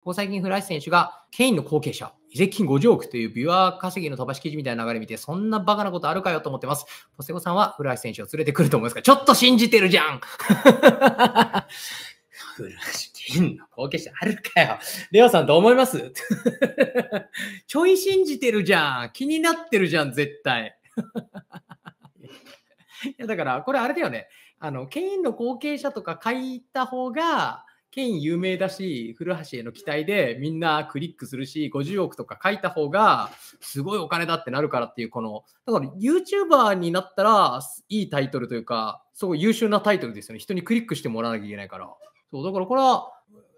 ここ最近、イス選手が、ケインの後継者、遺跡金50億というビュア稼ぎの飛ばし記事みたいな流れ見て、そんなバカなことあるかよと思ってます。ポセゴさんはフライス選手を連れてくると思いますが、ちょっと信じてるじゃんフラケインの後継者あるかよ。レオさんどう思いますちょい信じてるじゃん。気になってるじゃん、絶対。いやだから、これあれだよね。あの、ケインの後継者とか書いた方が、権威有名だし、古橋への期待でみんなクリックするし、50億とか書いた方がすごいお金だってなるからっていう、この、だから YouTuber になったらいいタイトルというか、すごい優秀なタイトルですよね。人にクリックしてもらわなきゃいけないから。そう、だからこれは、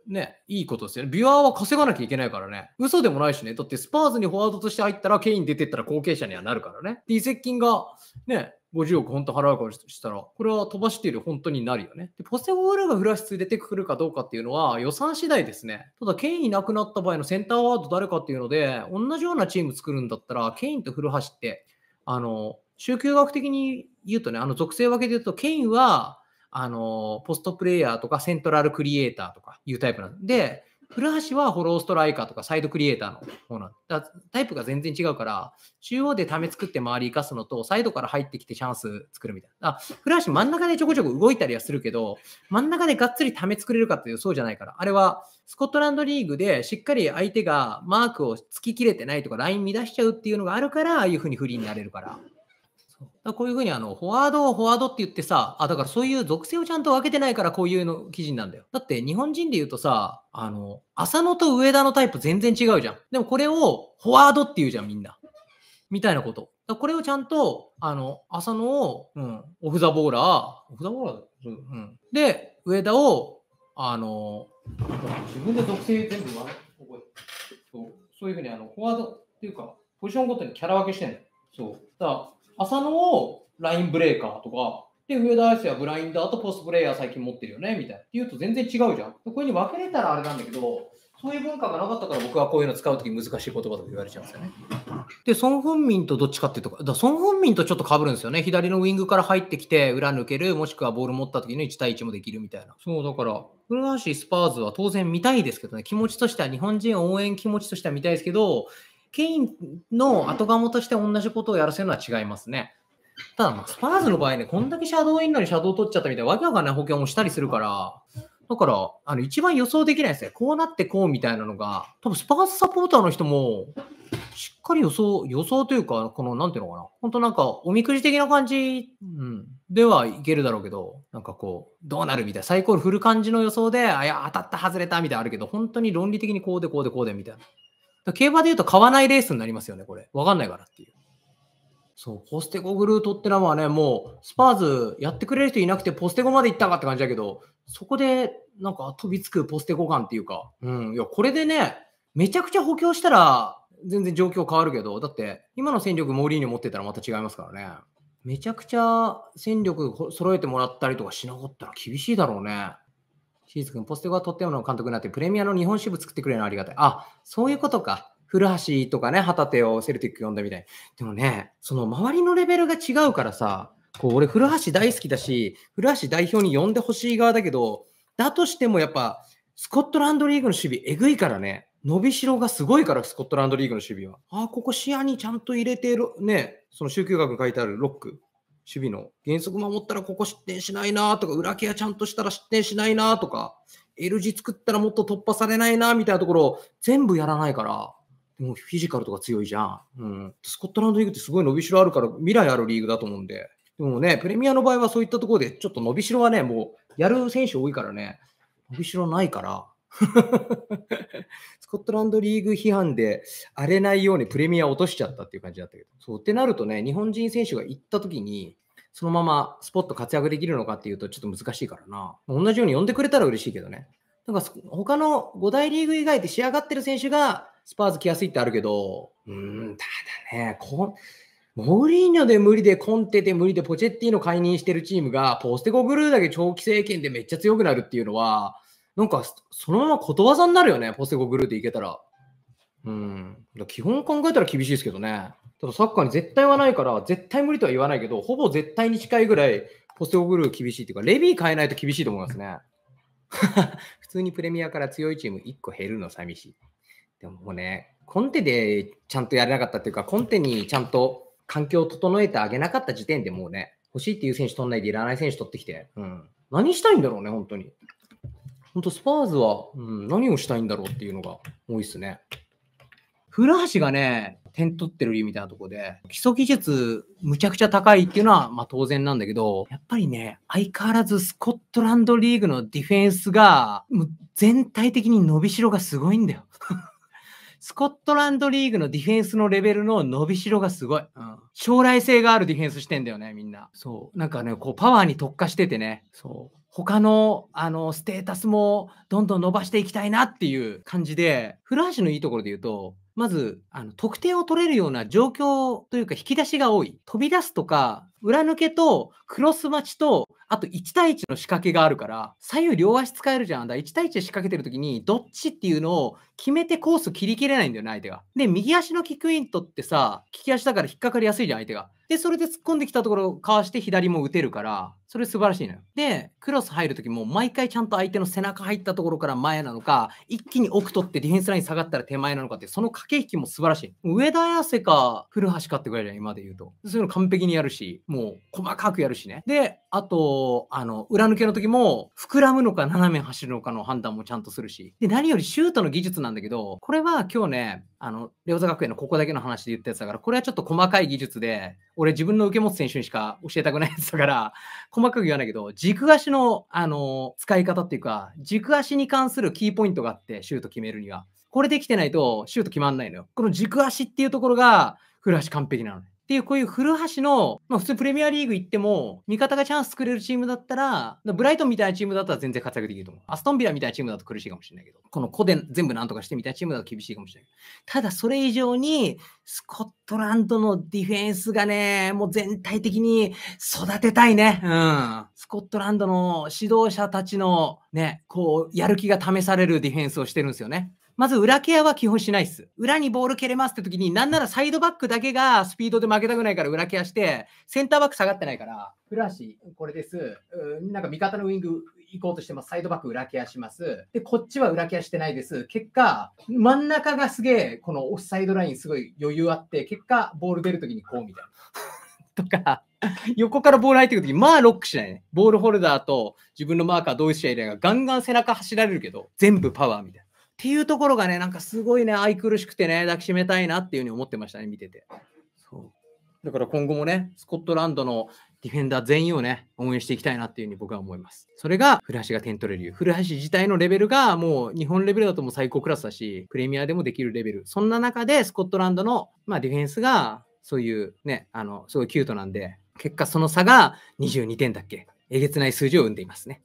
ね、いいことですよね。ビュアーは稼がなきゃいけないからね。嘘でもないしね。だってスパーズにフォワードとして入ったら、ケイン出てったら後継者にはなるからね。で、移籍金がね、50億本当払うかしたら、これは飛ばしている本当になるよね。で、ポセゴールがフラッシュ出てくるかどうかっていうのは予算次第ですね。ただ、ケインいなくなった場合のセンターワード誰かっていうので、同じようなチーム作るんだったら、ケインとフハシって、あの、集教学的に言うとね、あの、属性分けで言うと、ケインは、あの、ポストプレイヤーとかセントラルクリエイターとかいうタイプなんで、古橋はフォローストライカーとかサイドクリエイターの方なんだ。タイプが全然違うから、中央でため作って周り生かすのと、サイドから入ってきてチャンス作るみたいな。古橋真ん中でちょこちょこ動いたりはするけど、真ん中でがっつりため作れるかっていうそうじゃないから。あれは、スコットランドリーグでしっかり相手がマークをつききれてないとか、ライン乱しちゃうっていうのがあるから、ああいうふうにフリーになれるから。だこういうふうにあのフォワードをフォワードって言ってさあだからそういう属性をちゃんと分けてないからこういうの記事なんだよだって日本人で言うとさあの浅野と上田のタイプ全然違うじゃんでもこれをフォワードって言うじゃんみんなみたいなことだこれをちゃんとあの浅野を、うん、オフ・ザ・ボーラーオフ・ザ・ボーラー、うん、で上田をあの自分で属性全部覚えそうそういうふうにあのフォワードっていうかポジションごとにキャラ分けしてんのそうだ浅野をラインブレーカーとか、で、上田綺世はブラインダーとポストプレイヤー最近持ってるよね、みたいな。って言うと全然違うじゃん。これに分けれたらあれなんだけど、そういう文化がなかったから僕はこういうの使うとき難しい言葉とか言われちゃうんですよね。で、ソン・フンミンとどっちかっていうと、だソン・フンミンとちょっとかぶるんですよね。左のウィングから入ってきて、裏抜ける、もしくはボール持った時の1対1もできるみたいな。そう、だから、古橋スパーズは当然見たいですけどね、気持ちとしては、日本人応援気持ちとしては見たいですけど、ケインの後釜として同じことをやらせるのは違いますね。ただ、スパーズの場合ね、こんだけシャドウインのにシャドウ取っちゃったみたいな、わけわかんない保険をしたりするから、だから、あの、一番予想できないですね。こうなってこうみたいなのが、多分スパーズサポーターの人も、しっかり予想、予想というか、この、なんていうのかな。本当なんか、おみくじ的な感じ、うん、ではいけるだろうけど、なんかこう、どうなるみたいな、サイコロ振る感じの予想で、あ、や、当たった、外れたみたいなあるけど、本当に論理的にこうでこうでこうでみたいな。競馬で言うと買わないレースになりますよね、これ。わかんないからっていう。そう、ポステゴグルートってのはね、もう、スパーズやってくれる人いなくて、ポステゴまで行ったかって感じだけど、そこで、なんか飛びつくポステゴ感っていうか、うん、いや、これでね、めちゃくちゃ補強したら、全然状況変わるけど、だって、今の戦力、モーリーニョ持ってたらまた違いますからね。めちゃくちゃ戦力揃えてもらったりとかしなかったら厳しいだろうね。シーズ君、ポステゴはとってもの監督になって、プレミアの日本支部作ってくれるのありがたい。あ、そういうことか。古橋とかね、旗手をセルティック呼んだみたい。でもね、その周りのレベルが違うからさ、こう俺、古橋大好きだし、古橋代表に呼んでほしい側だけど、だとしてもやっぱ、スコットランドリーグの守備、えぐいからね、伸びしろがすごいから、スコットランドリーグの守備は。ああ、ここ視野にちゃんと入れてる、ね、その宗教学に書いてあるロック。守備の原則守ったらここ失点しないなとか、裏ケアちゃんとしたら失点しないなとか、L 字作ったらもっと突破されないなみたいなところを全部やらないから、でもフィジカルとか強いじゃん。うん、スコットランドリーグってすごい伸びしろあるから未来あるリーグだと思うんで、でもね、プレミアの場合はそういったところでちょっと伸びしろはね、もうやる選手多いからね、伸びしろないから、スコットランドリーグ批判で荒れないようにプレミア落としちゃったっていう感じだったけど。そうってなるとね、日本人選手が行った時に、そのままスポット活躍できるのかっていうとちょっと難しいからな。同じように呼んでくれたら嬉しいけどね。なんか他の5大リーグ以外で仕上がってる選手がスパーズ来やすいってあるけど、うん、ただね、こモーリーニョで無理で、コンテで無理で、ポチェッティの解任してるチームが、ポステコグルーだけ長期政権でめっちゃ強くなるっていうのは、なんか、そのままことわざになるよね、ポセゴグルーでいけたら。うん。基本考えたら厳しいですけどね。ただサッカーに絶対はないから、絶対無理とは言わないけど、ほぼ絶対に近いぐらい、ポセゴグルー厳しいっていうか、レビー変えないと厳しいと思いますね。普通にプレミアから強いチーム1個減るの寂しい。でももうね、コンテでちゃんとやれなかったっていうか、コンテにちゃんと環境を整えてあげなかった時点でもうね、欲しいっていう選手取んないでいらない選手取ってきて、うん、何したいんだろうね、本当に。本当スパーズは、うん、何をしたいんだろうっていうのが多いですね。古橋がね、点取ってる理由みたいなとこで、基礎技術むちゃくちゃ高いっていうのは、まあ当然なんだけど、やっぱりね、相変わらずスコットランドリーグのディフェンスが、もう全体的に伸びしろがすごいんだよ。スコットランドリーグのディフェンスのレベルの伸びしろがすごい。うん、将来性があるディフェンスしてんだよね、みんな。そう。なんかね、こう、パワーに特化しててね。そう。他の、あの、ステータスもどんどん伸ばしていきたいなっていう感じで、古橋のいいところで言うと、まず、あの、得点を取れるような状況というか引き出しが多い。飛び出すとか、裏抜けと、クロス待ちと、あと1対1の仕掛けがあるから、左右両足使えるじゃん。だ1対1で仕掛けてる時に、どっちっていうのを決めてコース切りきれないんだよね、相手が。で、右足のキックイントってさ、利き足だから引っかかりやすいじゃん、相手が。で、それで突っ込んできたところをかわして左も打てるから、それ素晴らしいのよ。で、クロス入るときも、毎回ちゃんと相手の背中入ったところから前なのか、一気に奥取ってディフェンスライン下がったら手前なのかって、その駆け引きも素晴らしい。上田綺世か、古橋かってぐらいじゃん、今で言うと。そういうの完璧にやるし、もう細かくやるしね。で、あと、あの、裏抜けの時も、膨らむのか斜め走るのかの判断もちゃんとするし。で、何よりシュートの技術なんだけど、これは今日ね、あの、レオザ学園のここだけの話で言ったやつだから、これはちょっと細かい技術で、俺自分の受け持つ選手にしか教えたくないやつだから、細細かく言わないけど、軸足の、あの使い方っていうか、軸足に関するキーポイントがあって、シュート決めるには。これできてないと、シュート決まんないのよ。この軸足っていうところが、古橋完璧なのね。っていう、こういう古橋の、まあ、普通プレミアリーグ行っても、味方がチャンス作れるチームだったら、ブライトンみたいなチームだったら全然活躍できると思う。アストンビラみたいなチームだと苦しいかもしれないけど、この子で全部なんとかしてみたいなチームだと厳しいかもしれない。ただ、それ以上に、スコットランドのディフェンスがね、もう全体的に育てたいね。うん。スコットランドの指導者たちのね、こう、やる気が試されるディフェンスをしてるんですよね。まず裏ケアは基本しないっす。裏にボール蹴れますって時に、なんならサイドバックだけがスピードで負けたくないから裏ケアして、センターバック下がってないから、シ橋、これです。なんか味方のウイング行こうとしてます。サイドバック裏ケアします。で、こっちは裏ケアしてないです。結果、真ん中がすげえ、このオフサイドラインすごい余裕あって、結果、ボール出るときにこうみたいな。とか、横からボール入ってくるとき、まあロックしないね。ボールホルダーと自分のマーカー同一試合でガンガン背中走られるけど、全部パワーみたいな。っていうところがね、なんかすごいね、愛くるしくてね、抱きしめたいなっていうふうに思ってましたね、見てて。そうだから今後もね、スコットランドのディフェンダー全員をね、応援していきたいなっていうふうに僕は思います。それが、古橋が点取れる古橋自体のレベルがもう日本レベルだともう最高クラスだし、プレミアでもできるレベル。そんな中で、スコットランドの、まあ、ディフェンスが、そういうね、あの、すごいキュートなんで、結果その差が22点だっけえげつない数字を生んでいますね。